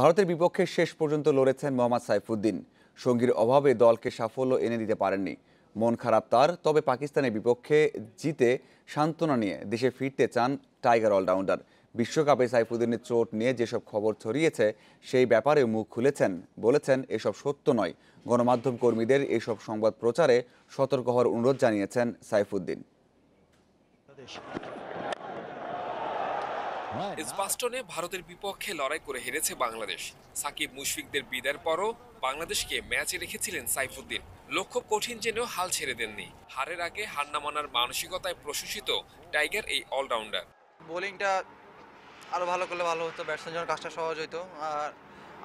ভারতের বিপক্ষে শেষ পর্যন্ত লড়েছেন মোহাম্মদ সাইফুদ্দিন সঙ্গীর অভাবে দলকে সাফল্য এনে দিতে পারেননি মন খারাপ তার তবে পাকিস্তানের বিপক্ষে জিতে সান্ত্বনা নিয়ে দেশে ফিরতে চান টাইগার অলরাউন্ডার বিশ্বকাপে সাইফুদ্দিনের চোট নিয়ে যেসব খবর ছড়িয়েছে সেই ব্যাপারে মুখ খুলেছেন বলেছেন এসব সত্য নয় গণমাধ্যম কর্মীদের এসব সংবাদ প্রচারে সতর্ক হওয়ার অনুরোধ জানিয়েছেন সাইফুদ্দিন এজবাস্টনে ভারতের বিপক্ষে লড়াই করে হেরেছে বাংলাদেশ সাকিব মুশফিকদের বিদায়ের পরও বাংলাদেশকে ম্যাচে রেখেছিলেন সাইফুদ্দিন লক্ষ্য কঠিন জেনেও হাল ছেড়ে দেননি হারের আগে হান্না মানার মানসিকতায় প্রশংসিত টাইগার এই অলরাউন্ডার বোলিংটা আরও ভালো করলে ভালো হতো ব্যাটসম্যান কাজটা সহজ হতো আর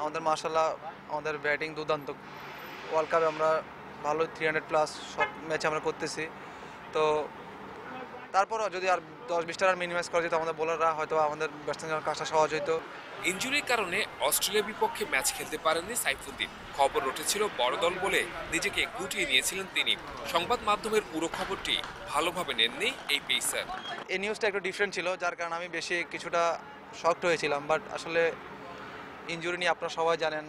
আমাদের মার্শাল্লাহ আমাদের ব্যাটিং দুর্দান্ত ওয়ার্ল্ড কাপে আমরা ভালো থ্রি হান্ড্রেড প্লাস সব ম্যাচ আমরা করতেছি তো তারপরও যদি আর দশ বিশ টাকার মিনিমাইজ করা যেত আমাদের বোলাররা হয়তো আমাদের ব্যাটসম্যানের কাজটা সহজ হতো ইঞ্জুরির কারণে অস্ট্রেলিয়ার বিপক্ষে ম্যাচ খেলতে পারেননি সাইফুদ্দিন খবর উঠেছিল বড় দল বলে নিজেকে গুটিয়ে নিয়েছিলেন তিনি সংবাদ মাধ্যমের পুরো খবরটি ভালোভাবে নেননি এই পেসার এই নিউজটা একটু ডিফারেন্ট ছিল যার কারণে আমি বেশি কিছুটা শক্ট হয়েছিলাম বাট আসলে ইঞ্জুরি নিয়ে আপনারা সবাই জানেন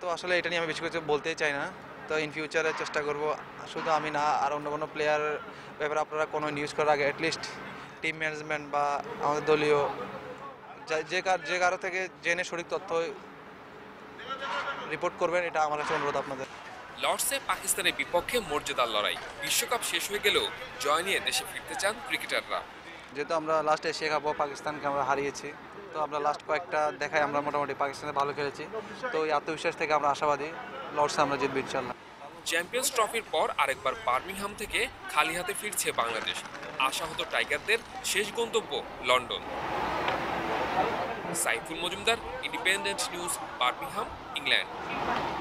তো আসলে এটা নিয়ে আমি বেশি কিছু বলতেই চাই না তো ইন ফিউচারে চেষ্টা করব শুধু আমি না আর অন্য কোনো প্লেয়ার ব্যাপারে আপনারা কোনো নিউজ করার আগে অ্যাটলিস্ট টিম ম্যানেজমেন্ট বা আমাদের দলীয় যে কার যে কারো থেকে জেনে সঠিক তথ্য রিপোর্ট করবেন এটা আমার কাছে অনুরোধ আপনাদের লর্ডসে পাকিস্তানের বিপক্ষে মর্যাদার লড়াই বিশ্বকাপ শেষ হয়ে গেলেও জয় নিয়ে দেশে ফিরতে চান ক্রিকেটাররা যেহেতু আমরা লাস্টে শেখাবো পাকিস্তানকে আমরা হারিয়েছি তো আমরা লাস্ট কয়েকটা দেখায় আমরা মোটামুটি পাকিস্তানে ভালো খেলেছি তো এই আত্মবিশ্বাস থেকে আমরা আশাবাদী লর্ডসে আমরা জিতবো ইনশাল্লাহ চ্যাম্পিয়ন্স ট্রফির পর আরেকবার বার্মিংহাম থেকে খালি হাতে ফিরছে বাংলাদেশ আশাহত টাইগারদের শেষ গন্তব্য London Saiful Majumdar Independent News Birmingham England